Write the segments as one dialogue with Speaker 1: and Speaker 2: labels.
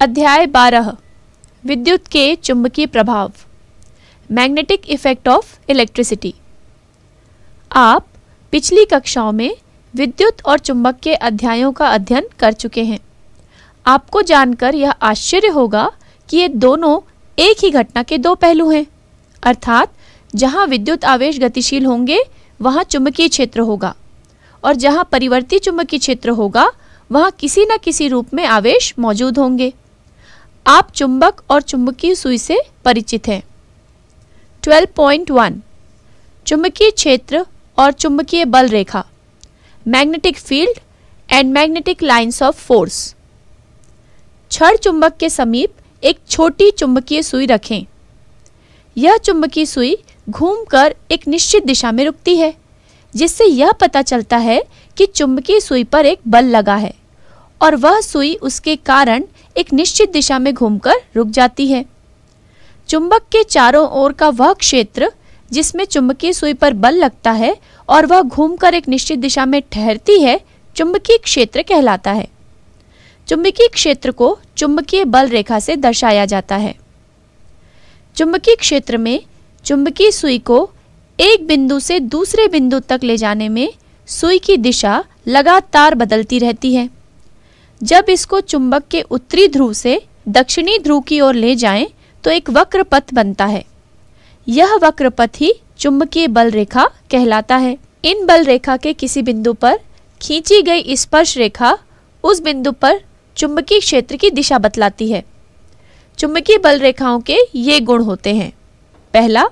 Speaker 1: अध्याय 12 विद्युत के चुंबकीय प्रभाव मैग्नेटिक इफेक्ट ऑफ इलेक्ट्रिसिटी आप पिछली कक्षाओं में विद्युत और चुंबक के अध्यायों का अध्ययन कर चुके हैं आपको जानकर यह आश्चर्य होगा कि ये दोनों एक ही घटना के दो पहलू हैं अर्थात जहां विद्युत आवेश गतिशील होंगे वहां चुंबकीय क्षेत्र होगा और जहां परिवर्ती चुंबकीय क्षेत्र होगा वहां किसी न किसी रूप में आवेश मौजूद होंगे आप चुंबक और चुंबकीय सुई से परिचित हैं 12.1 चुंबकीय क्षेत्र और चुंबकीय बल रेखा magnetic field and magnetic lines of force छड़ चुंबक के समीप एक छोटी चुंबकीय सुई रखें यह चुंबकीय सुई घूमकर एक निश्चित दिशा में रुकती है जिससे यह पता चलता है कि चुंबकीय सुई पर एक बल लगा है और वह सुई उसके कारण एक निश्चित दिशा में घूमकर रुक जाती है चुंबक के चारों ओर का वह क्षेत्र जिसमें चुंबकीय सुई पर बल लगता है और वह घूमकर एक निश्चित दिशा में ठहरती है चुंबकीय क्षेत्र कहलाता है चुंबकीय क्षेत्र को चुंबकीय बल रेखा से दर्शाया जाता है चुंबकीय क्षेत्र में चुंबकीय सुई को एक बिंदु से दूसरे बिंदु तक ले जाने में सुई की दिशा लगातार बदलती रहती है जब इसको चुंबक के उत्तरी ध्रुव से दक्षिणी ध्रुव की ओर ले जाएं तो एक वक्र पथ बनता है यह वक्र पथ ही चुंबकीय बल रेखा कहलाता है इन बल रेखा के किसी बिंदु पर खींची गई स्पर्श रेखा उस बिंदु पर चुंबकीय क्षेत्र की दिशा बतलाती है चुंबकीय बल रेखाओं के ये गुण होते हैं पहला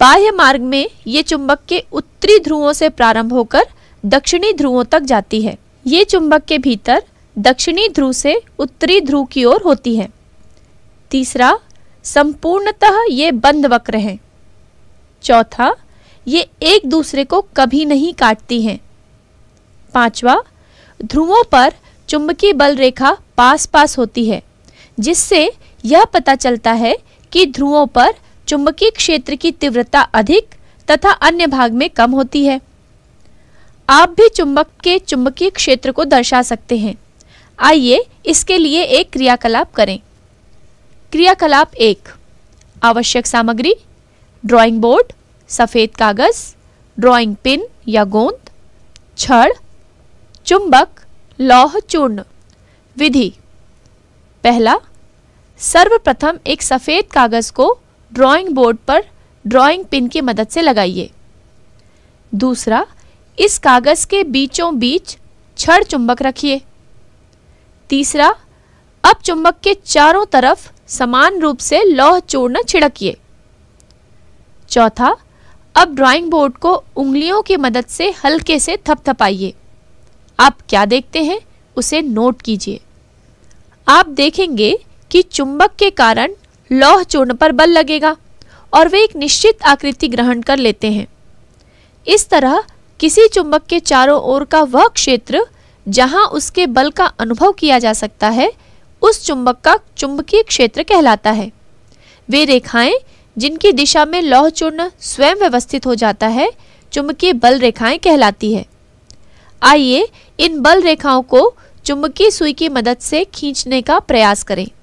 Speaker 1: बाह्य मार्ग में ये चुंबक के उत्तरी ध्रुवों से प्रारंभ होकर दक्षिणी ध्रुवों तक जाती है ये चुंबक के भीतर दक्षिणी ध्रुव से उत्तरी ध्रुव की ओर होती है तीसरा संपूर्णतः ये बंद वक्र हैं चौथा ये एक दूसरे को कभी नहीं काटती हैं पांचवा ध्रुवों पर चुंबकीय बल रेखा पास पास होती है जिससे यह पता चलता है कि ध्रुवों पर चुंबकीय क्षेत्र की तीव्रता अधिक तथा अन्य भाग में कम होती है आप भी चुंबक के चुंबकीय क्षेत्र को दर्शा सकते हैं आइए इसके लिए एक क्रियाकलाप करें क्रियाकलाप एक आवश्यक सामग्री ड्राइंग बोर्ड सफ़ेद कागज़ ड्राइंग पिन या गोंद छड़ चुंबक लौह चूर्ण विधि पहला सर्वप्रथम एक सफ़ेद कागज़ को ड्राइंग बोर्ड पर ड्राइंग पिन की मदद से लगाइए दूसरा इस कागज़ के बीचों बीच छड़ चुंबक रखिए तीसरा अब चुंबक के चारों तरफ समान रूप से लौह चूर्ण छिड़किए चौथा अब ड्राइंग बोर्ड को उंगलियों की मदद से हल्के से थपथपाइए आप क्या देखते हैं उसे नोट कीजिए आप देखेंगे कि चुंबक के कारण लौह चूर्ण पर बल लगेगा और वे एक निश्चित आकृति ग्रहण कर लेते हैं इस तरह किसी चुंबक के चारों ओर का वह क्षेत्र जहां उसके बल का अनुभव किया जा सकता है उस चुंबक का चुंबकीय क्षेत्र कहलाता है वे रेखाएं जिनकी दिशा में लौह चूर्ण स्वयं व्यवस्थित हो जाता है चुंबकीय बल रेखाएं कहलाती है आइए इन बल रेखाओं को चुंबकीय सुई की मदद से खींचने का प्रयास करें